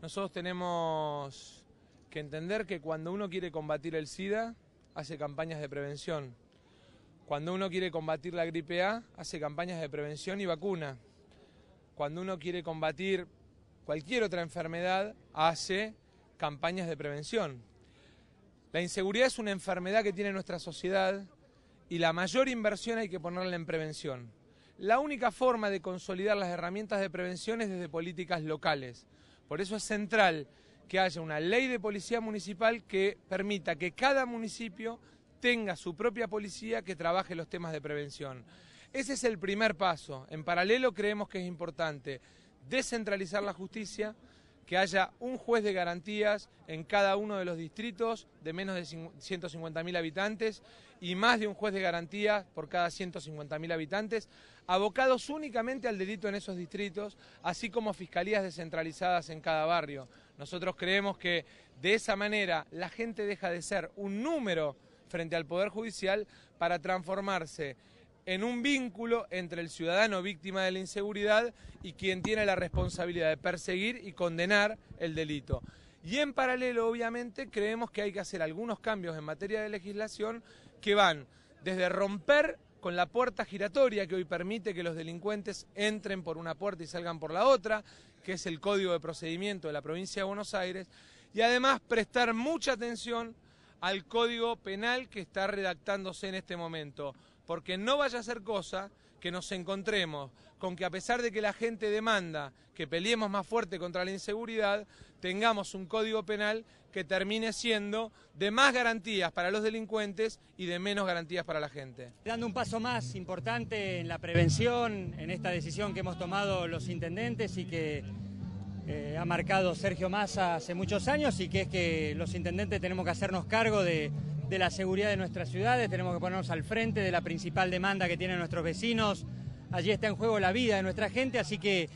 Nosotros tenemos que entender que cuando uno quiere combatir el SIDA, hace campañas de prevención. Cuando uno quiere combatir la gripe A, hace campañas de prevención y vacuna. Cuando uno quiere combatir cualquier otra enfermedad, hace campañas de prevención. La inseguridad es una enfermedad que tiene nuestra sociedad y la mayor inversión hay que ponerla en prevención. La única forma de consolidar las herramientas de prevención es desde políticas locales. Por eso es central que haya una ley de policía municipal que permita que cada municipio tenga su propia policía que trabaje los temas de prevención. Ese es el primer paso. En paralelo creemos que es importante descentralizar la justicia, que haya un juez de garantías en cada uno de los distritos de menos de 150.000 habitantes y más de un juez de garantías por cada 150.000 habitantes, abocados únicamente al delito en esos distritos, así como fiscalías descentralizadas en cada barrio. Nosotros creemos que de esa manera la gente deja de ser un número frente al Poder Judicial para transformarse en un vínculo entre el ciudadano víctima de la inseguridad y quien tiene la responsabilidad de perseguir y condenar el delito. Y en paralelo, obviamente, creemos que hay que hacer algunos cambios en materia de legislación que van desde romper con la puerta giratoria que hoy permite que los delincuentes entren por una puerta y salgan por la otra, que es el Código de Procedimiento de la Provincia de Buenos Aires, y además prestar mucha atención al Código Penal que está redactándose en este momento, porque no vaya a ser cosa que nos encontremos con que a pesar de que la gente demanda que peleemos más fuerte contra la inseguridad, tengamos un código penal que termine siendo de más garantías para los delincuentes y de menos garantías para la gente. Dando un paso más importante en la prevención, en esta decisión que hemos tomado los intendentes y que eh, ha marcado Sergio Massa hace muchos años y que es que los intendentes tenemos que hacernos cargo de, la seguridad de nuestras ciudades, tenemos que ponernos al frente de la principal demanda que tienen nuestros vecinos. Allí está en juego la vida de nuestra gente, así que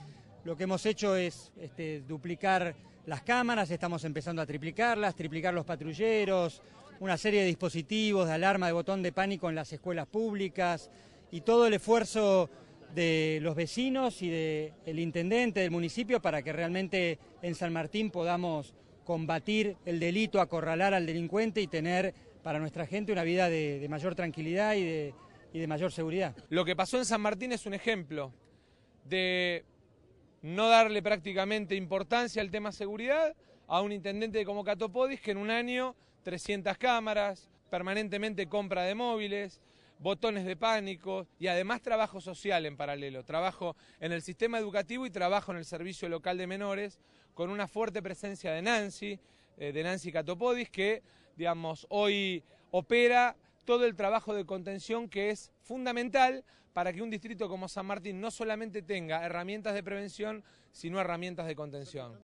lo que hemos hecho es este, duplicar las cámaras, estamos empezando a triplicarlas, triplicar los patrulleros, una serie de dispositivos de alarma de botón de pánico en las escuelas públicas y todo el esfuerzo de los vecinos y del intendente del municipio para que realmente en San Martín podamos combatir el delito, acorralar al delincuente y tener para nuestra gente una vida de, mayor tranquilidad y de, y de mayor seguridad. Lo que pasó en San Martín es un ejemplo de no darle prácticamente importancia al tema seguridad a un intendente como Catopodis que en un año 300 cámaras, permanentemente compra de móviles, botones de pánico y además trabajo social en paralelo, trabajo en el sistema educativo y trabajo en el servicio local de menores con una fuerte presencia de Nancy, eh, de Nancy Catopodis, que digamos, hoy opera todo el trabajo de contención que es fundamental para que un distrito como San Martín no solamente tenga herramientas de prevención, sino herramientas de contención.